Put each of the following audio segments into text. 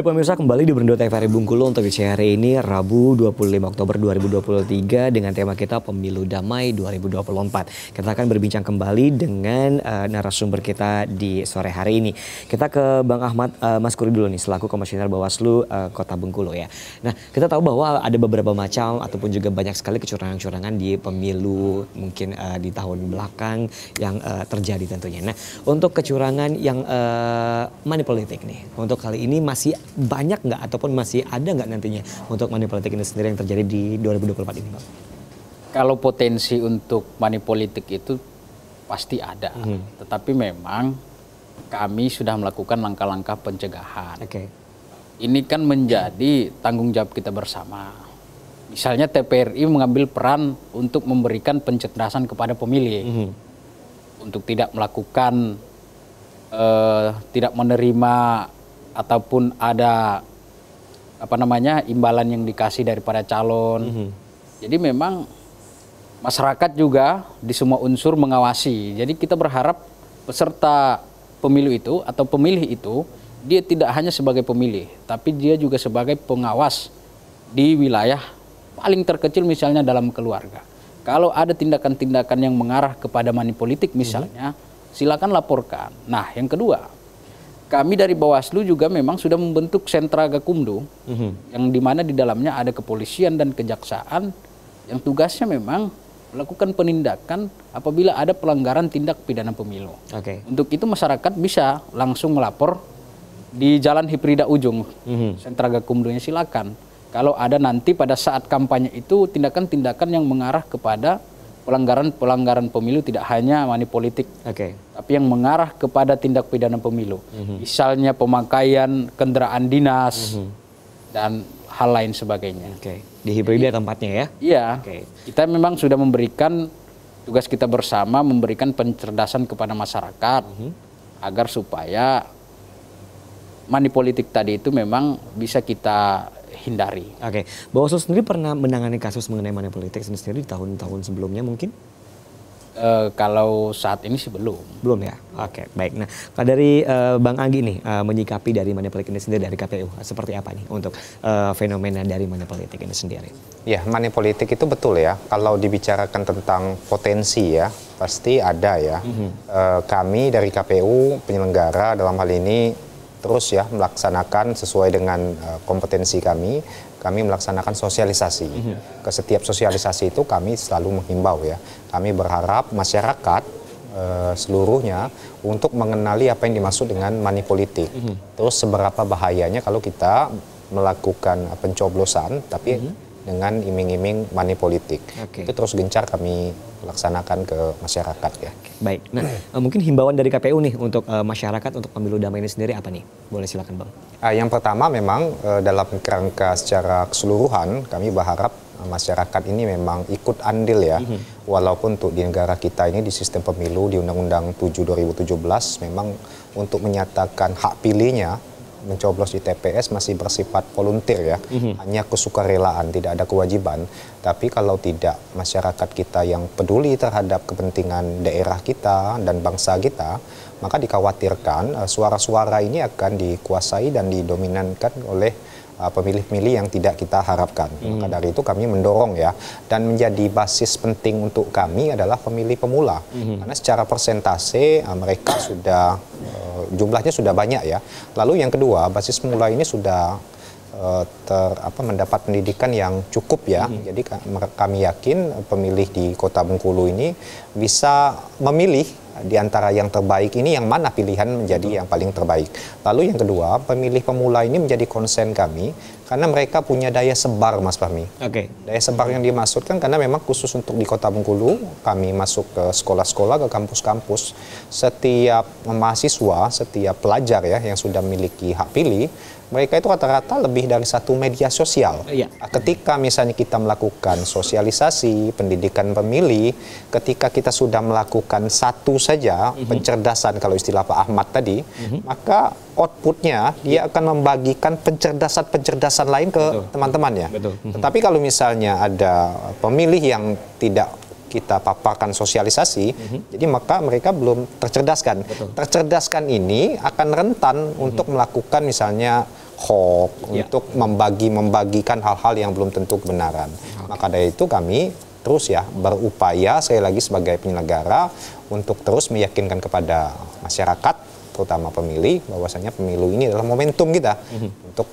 Baik pemirsa kembali di Berndo TVRI Bungkulu untuk di hari ini Rabu 25 Oktober 2023 dengan tema kita Pemilu Damai 2024. Kita akan berbincang kembali dengan uh, narasumber kita di sore hari ini. Kita ke Bang Ahmad uh, Mas Kuri dulu nih selaku Komisioner Bawaslu uh, Kota Bungkulu ya. Nah kita tahu bahwa ada beberapa macam ataupun juga banyak sekali kecurangan-kecurangan di pemilu mungkin uh, di tahun belakang yang uh, terjadi tentunya. Nah untuk kecurangan yang uh, money nih untuk kali ini masih banyak nggak ataupun masih ada nggak nantinya untuk money politik ini sendiri yang terjadi di 2024 ini, Pak? Kalau potensi untuk money politik itu pasti ada, hmm. tetapi memang kami sudah melakukan langkah-langkah pencegahan. Okay. Ini kan menjadi tanggung jawab kita bersama. Misalnya TPRI mengambil peran untuk memberikan pencerdasan kepada pemilih, hmm. untuk tidak melakukan, uh, tidak menerima ataupun ada apa namanya imbalan yang dikasih daripada calon. Mm -hmm. Jadi memang masyarakat juga di semua unsur mengawasi. Jadi kita berharap peserta pemilu itu atau pemilih itu dia tidak hanya sebagai pemilih, tapi dia juga sebagai pengawas di wilayah paling terkecil misalnya dalam keluarga. Kalau ada tindakan-tindakan yang mengarah kepada manipolitik misalnya, mm -hmm. silakan laporkan. Nah, yang kedua, kami dari Bawaslu juga memang sudah membentuk sentra gakumdu mm-hmm. yang dimana di dalamnya ada kepolisian dan kejaksaan yang tugasnya memang melakukan penindakan apabila ada pelanggaran tindak pidana pemilu. Okay. Untuk itu masyarakat bisa langsung melapor di Jalan Hiprida Ujung, mm-hmm. sentra gakumdunya silakan. Kalau ada nanti pada saat kampanye itu tindakan-tindakan yang mengarah kepada pelanggaran-pelanggaran pemilu tidak hanya politik, okay. tapi yang mengarah kepada tindak pidana pemilu, mm-hmm. misalnya pemakaian kendaraan dinas mm-hmm. dan hal lain sebagainya. Okay. Di hibrida tempatnya ya? Iya. Okay. Kita memang sudah memberikan tugas kita bersama memberikan pencerdasan kepada masyarakat mm-hmm. agar supaya politik tadi itu memang bisa kita hindari. Oke, okay. Bawaslu sendiri pernah menangani kasus mengenai money politics ini sendiri di tahun-tahun sebelumnya mungkin? Uh, kalau saat ini sih belum. Belum ya. Oke, okay, baik. Nah, dari uh, Bang Anggi nih uh, menyikapi dari money politik ini sendiri dari KPU seperti apa nih untuk uh, fenomena dari money politik ini sendiri? Ya, money politik itu betul ya. Kalau dibicarakan tentang potensi ya, pasti ada ya. Mm -hmm. uh, kami dari KPU penyelenggara dalam hal ini terus ya melaksanakan sesuai dengan eh, kompetensi kami kami melaksanakan sosialisasi. Iya. Ke setiap sosialisasi itu kami selalu menghimbau ya. Kami berharap masyarakat eh, seluruhnya untuk mengenali apa yang dimaksud dengan money politik. Mhm. Terus seberapa bahayanya kalau kita melakukan pencoblosan tapi mhm. dengan iming-iming money politik. Okay. Itu terus gencar kami laksanakan ke masyarakat ya. Baik. Nah, eh, mungkin himbauan dari KPU nih untuk uh, masyarakat untuk pemilu damai ini sendiri apa nih? Boleh silakan Bang. Uh, yang pertama memang uh, dalam kerangka secara keseluruhan kami berharap masyarakat ini memang ikut andil ya. Mm-hmm. Walaupun untuk di negara kita ini di sistem pemilu di Undang-Undang 7 2017 memang untuk menyatakan hak pilihnya mencoblos di TPS masih bersifat volunteer ya, mm-hmm. hanya kesukarelaan, tidak ada kewajiban. Tapi kalau tidak masyarakat kita yang peduli terhadap kepentingan daerah kita dan bangsa kita, maka dikhawatirkan eh, suara-suara ini akan dikuasai dan didominankan oleh eh, pemilih-pemilih yang tidak kita harapkan. Hmm. Maka dari itu kami mendorong ya dan menjadi basis penting untuk kami adalah pemilih pemula. Hmm. Karena secara persentase eh, mereka sudah jumlahnya sudah banyak ya. Lalu yang kedua, basis pemula ini sudah eh, ter, apa, mendapat pendidikan yang cukup ya. Hmm. Jadi kami yakin eh, pemilih di Kota Bengkulu ini bisa memilih di antara yang terbaik ini yang mana pilihan menjadi yang paling terbaik. Lalu yang kedua, pemilih pemula ini menjadi konsen kami karena mereka punya daya sebar, Mas Fahmi. Oke. Okay. Daya sebar yang dimaksudkan karena memang khusus untuk di Kota Bengkulu, kami masuk ke sekolah-sekolah, ke kampus-kampus. Setiap mahasiswa, setiap pelajar ya yang sudah memiliki hak pilih, mereka itu rata-rata lebih dari satu media sosial. Iya. Nah, ketika misalnya kita melakukan sosialisasi, pendidikan pemilih, ketika kita sudah melakukan satu saja mm -hmm. pencerdasan kalau istilah Pak Ahmad tadi, mm -hmm. maka outputnya dia iya. akan membagikan pencerdasan-pencerdasan lain ke teman-temannya. Mhm. Tetapi kalau misalnya ada pemilih yang tidak kita paparkan sosialisasi, mm -hmm. jadi maka mereka belum tercerdaskan. Betul. Tercerdaskan ini akan rentan mm -hmm. untuk melakukan misalnya hoax, yeah. untuk membagi membagikan hal-hal yang belum tentu kebenaran. Okay. Maka dari itu kami terus ya berupaya sekali lagi sebagai penyelenggara untuk terus meyakinkan kepada masyarakat terutama pemilih bahwasanya pemilu ini adalah momentum kita mm-hmm. untuk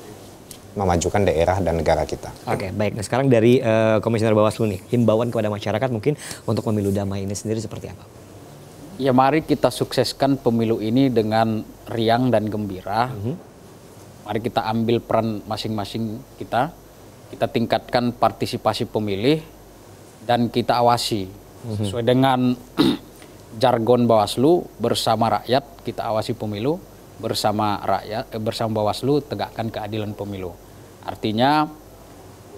memajukan daerah dan negara kita. Oke, okay, baik. Nah, sekarang dari uh, Komisioner Bawaslu nih, himbauan kepada masyarakat mungkin untuk pemilu damai ini sendiri seperti apa? Ya, mari kita sukseskan pemilu ini dengan riang dan gembira. Mm-hmm. Mari kita ambil peran masing-masing kita. Kita tingkatkan partisipasi pemilih dan kita awasi mm-hmm. sesuai dengan jargon Bawaslu bersama rakyat kita awasi pemilu, bersama rakyat eh, bersama Bawaslu tegakkan keadilan pemilu. Artinya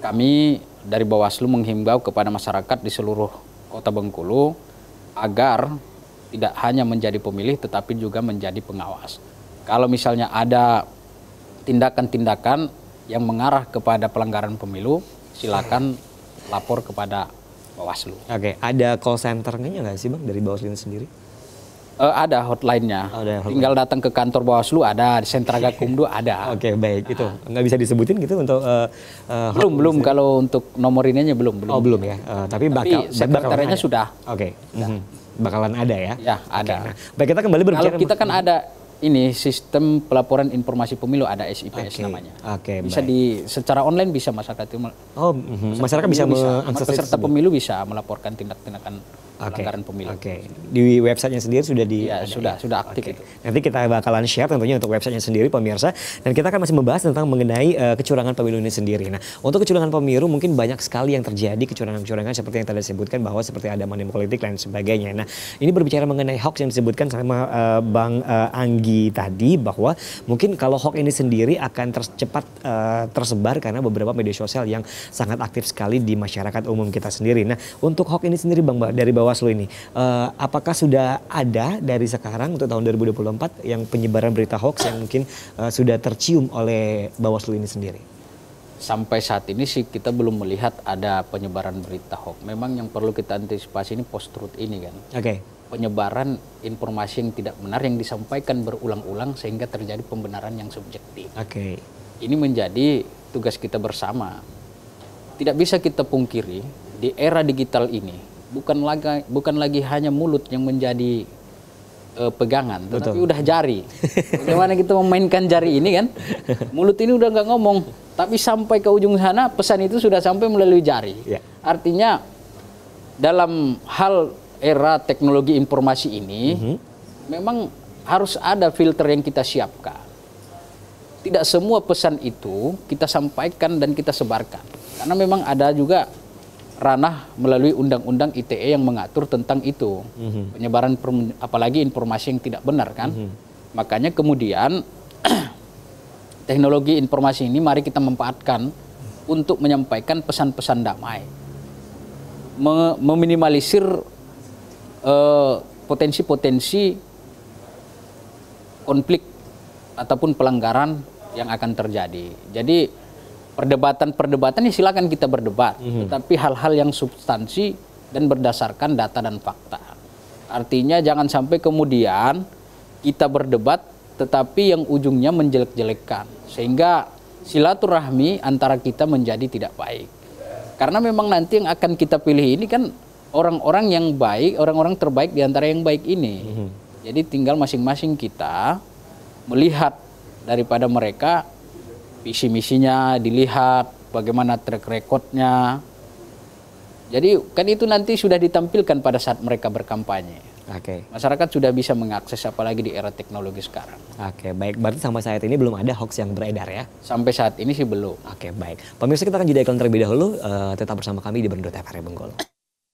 kami dari Bawaslu menghimbau kepada masyarakat di seluruh Kota Bengkulu agar tidak hanya menjadi pemilih tetapi juga menjadi pengawas. Kalau misalnya ada tindakan-tindakan yang mengarah kepada pelanggaran pemilu, silakan lapor kepada Bawaslu. Oke, okay. ada call center-nya nggak sih bang dari Bawaslu sendiri? Uh, ada hotline-nya. Oh, ada hotline. Tinggal datang ke kantor Bawaslu ada, di sentra gakumdu ada. Oke, okay, baik itu. Nggak bisa disebutin gitu untuk uh, uh, belum belum bisa... kalau untuk nomor ininya belum belum. Oh, belum ya. Uh, tapi bakal tapi sudah. Oke. Okay. Mm -hmm. Bakalan ada ya. Ya, ada. Okay. Nah, baik kita kembali berbicara. Kalau kita kan ada ini sistem pelaporan informasi pemilu ada SIPS okay. namanya. Oke. Okay, bisa baik. di secara online bisa masyarakat itu. Oh, mhm. masyarakat, masyarakat bisa bisa peserta pemilu bisa melaporkan tindak-tindakan okay. pemilu. Oke. Okay. Di websitenya sendiri sudah di ya, sudah ya? sudah aktif okay. Nanti kita bakalan share tentunya untuk websitenya sendiri pemirsa dan kita akan masih membahas tentang mengenai uh, kecurangan pemilu ini sendiri. Nah, untuk kecurangan pemilu mungkin banyak sekali yang terjadi kecurangan-kecurangan seperti yang tadi disebutkan bahwa seperti ada money politik dan sebagainya. Nah, ini berbicara mengenai hoax yang disebutkan sama uh, Bang uh, Anggi tadi bahwa mungkin kalau hoax ini sendiri akan tercepat uh, tersebar karena beberapa media sosial yang sangat aktif sekali di masyarakat umum kita sendiri. Nah, untuk hoax ini sendiri Bang dari bawah Bawaslu ini. Uh, apakah sudah ada dari sekarang untuk tahun 2024 yang penyebaran berita hoax yang mungkin uh, sudah tercium oleh Bawaslu ini sendiri? Sampai saat ini sih kita belum melihat ada penyebaran berita hoax. Memang yang perlu kita antisipasi ini post truth ini kan. Oke. Okay penyebaran informasi yang tidak benar yang disampaikan berulang-ulang sehingga terjadi pembenaran yang subjektif. Oke. Okay. Ini menjadi tugas kita bersama. Tidak bisa kita pungkiri di era digital ini bukan lagi bukan lagi hanya mulut yang menjadi uh, pegangan, tetapi Betul. udah jari. Bagaimana kita memainkan jari ini kan? Mulut ini udah nggak ngomong, tapi sampai ke ujung sana pesan itu sudah sampai melalui jari. Yeah. Artinya dalam hal era teknologi informasi ini, mm -hmm. memang harus ada filter yang kita siapkan. Tidak semua pesan itu kita sampaikan dan kita sebarkan, karena memang ada juga ranah melalui undang-undang ITE yang mengatur tentang itu mm-hmm. penyebaran apalagi informasi yang tidak benar kan mm-hmm. makanya kemudian teknologi informasi ini mari kita memanfaatkan untuk menyampaikan pesan-pesan damai meminimalisir eh, potensi-potensi konflik ataupun pelanggaran yang akan terjadi jadi perdebatan-perdebatan ya silakan kita berdebat, mm-hmm. tetapi hal-hal yang substansi dan berdasarkan data dan fakta. Artinya jangan sampai kemudian kita berdebat tetapi yang ujungnya menjelek-jelekkan sehingga silaturahmi antara kita menjadi tidak baik. Karena memang nanti yang akan kita pilih ini kan orang-orang yang baik, orang-orang terbaik di antara yang baik ini. Mm-hmm. Jadi tinggal masing-masing kita melihat daripada mereka visi misinya dilihat, bagaimana track recordnya. Jadi kan itu nanti sudah ditampilkan pada saat mereka berkampanye. Oke. Okay. Masyarakat sudah bisa mengakses apalagi di era teknologi sekarang. Oke, okay, baik. Berarti sampai saat ini belum ada hoax yang beredar ya? Sampai saat ini sih belum. Oke, okay, baik. Pemirsa kita akan jeda iklan terlebih dahulu. Uh, tetap bersama kami di Bendo TVRI Bengkulu.